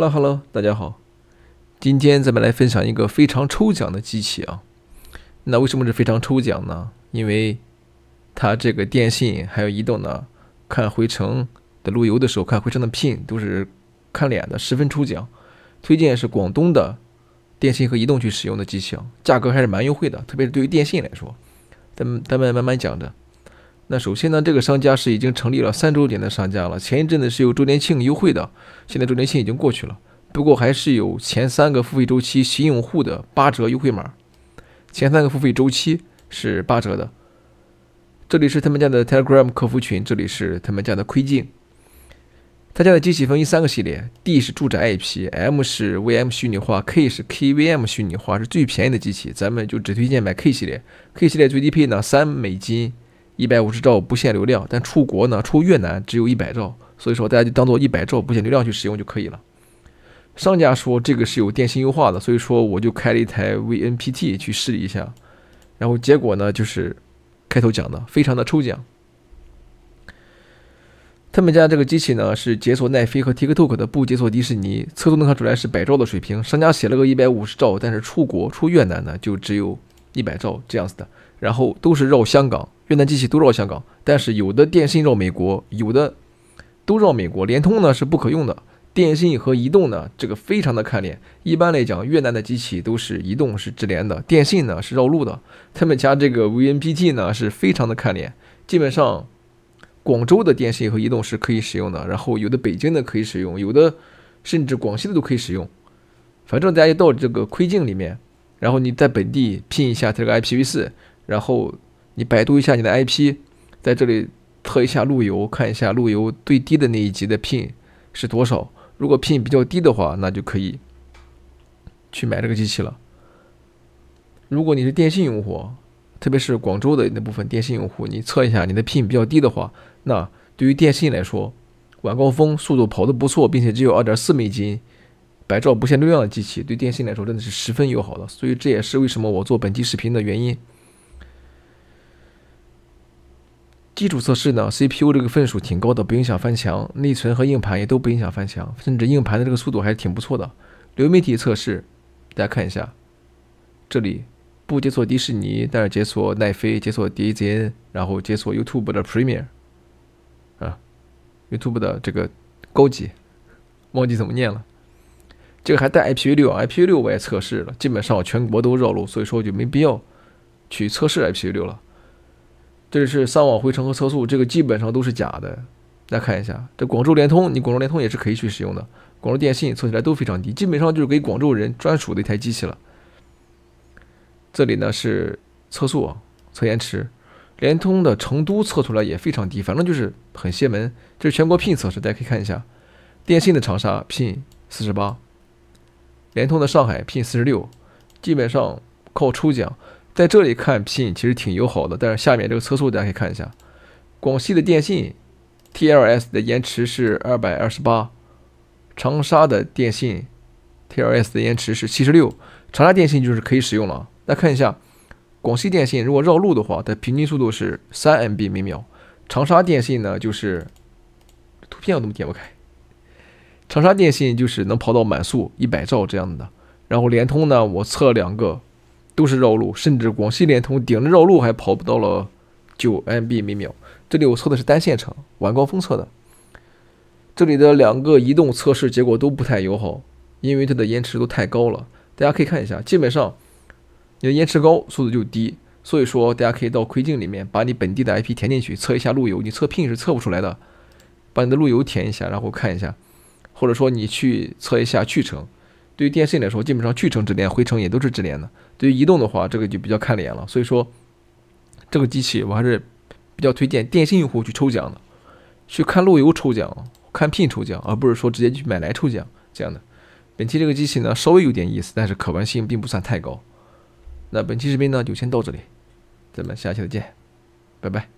Hello Hello，大家好，今天咱们来分享一个非常抽奖的机器啊。那为什么是非常抽奖呢？因为它这个电信还有移动呢，看回程的路由的时候，看回程的 PIN 都是看脸的，十分抽奖。推荐是广东的电信和移动去使用的机器啊，价格还是蛮优惠的，特别是对于电信来说。咱们咱们慢慢讲着。那首先呢，这个商家是已经成立了三周年的商家了。前一阵子是有周年庆优惠的，现在周年庆已经过去了。不过还是有前三个付费周期新用户的八折优惠码，前三个付费周期是八折的。这里是他们家的 Telegram 客服群，这里是他们家的窥镜。他家的机器分三个系列，D 是住宅 IP，M 是 VM 虚拟化，K 是 KVM 虚拟化，是最便宜的机器，咱们就只推荐买 K 系列。K 系列最低配呢三美金。一百五十兆不限流量，但出国呢，出越南只有一百兆，所以说大家就当做一百兆不限流量去使用就可以了。商家说这个是有电信优化的，所以说我就开了一台 VNPT 去试一下，然后结果呢就是开头讲的，非常的抽奖。他们家这个机器呢是解锁奈飞和 TikTok 的，不解锁迪士尼。测速能看出来是百兆的水平，商家写了个一百五十兆，但是出国出越南呢就只有一百兆这样子的，然后都是绕香港。越南机器都绕香港，但是有的电信绕美国，有的都绕美国。联通呢是不可用的，电信和移动呢这个非常的看脸。一般来讲，越南的机器都是移动是直连的，电信呢是绕路的。他们家这个 VNPT 呢是非常的看脸，基本上广州的电信和移动是可以使用的，然后有的北京的可以使用，有的甚至广西的都可以使用。反正大家到这个窥镜里面，然后你在本地拼一下它个 IPv4，然后。你百度一下你的 IP，在这里测一下路由，看一下路由最低的那一级的 P i n 是多少。如果 P i n 比较低的话，那就可以去买这个机器了。如果你是电信用户，特别是广州的那部分电信用户，你测一下你的 P i n 比较低的话，那对于电信来说，晚高峰速度跑的不错，并且只有二点四美金，百兆不限流量的机器，对电信来说真的是十分友好的。所以这也是为什么我做本期视频的原因。基础测试呢，CPU 这个分数挺高的，不影响翻墙，内存和硬盘也都不影响翻墙，甚至硬盘的这个速度还是挺不错的。流媒体测试，大家看一下，这里不解锁迪士尼，但是解锁奈飞，解锁 DZN，然后解锁 YouTube 的 Premier，啊，YouTube 的这个高级，忘记怎么念了。这个还带 IPv6，IPv6 我也测试了，基本上全国都绕路，所以说就没必要去测试 IPv6 了。这里是三网回程和测速，这个基本上都是假的。来看一下，这广州联通，你广州联通也是可以去使用的。广州电信测起来都非常低，基本上就是给广州人专属的一台机器了。这里呢是测速，测延迟。联通的成都测出来也非常低，反正就是很邪门。这是全国拼测试，大家可以看一下，电信的长沙拼四十八，联通的上海拼四十六，基本上靠抽奖。在这里看 P，其实挺友好的，但是下面这个测速大家可以看一下。广西的电信 TLS 的延迟是二百二十八，长沙的电信 TLS 的延迟是七十六，长沙电信就是可以使用了。家看一下广西电信，如果绕路的话，它平均速度是三 MB 每秒。长沙电信呢，就是图片我怎么点不开，长沙电信就是能跑到满速一百兆这样的。然后联通呢，我测两个。都是绕路，甚至广西联通顶着绕路还跑不到了九 MB 每秒。这里我测的是单线程晚高峰测的，这里的两个移动测试结果都不太友好，因为它的延迟都太高了。大家可以看一下，基本上你的延迟高，速度就低。所以说，大家可以到窥镜里面把你本地的 IP 填进去测一下路由，你测 ping 是测不出来的，把你的路由填一下，然后看一下，或者说你去测一下去程。对于电信来说，基本上去城直连，回城也都是直连的。对于移动的话，这个就比较看脸了。所以说，这个机器我还是比较推荐电信用户去抽奖的，去看路由抽奖，看 PIN 抽奖，而不是说直接去买来抽奖这样的。本期这个机器呢，稍微有点意思，但是可玩性并不算太高。那本期视频呢，就先到这里，咱们下期再见，拜拜。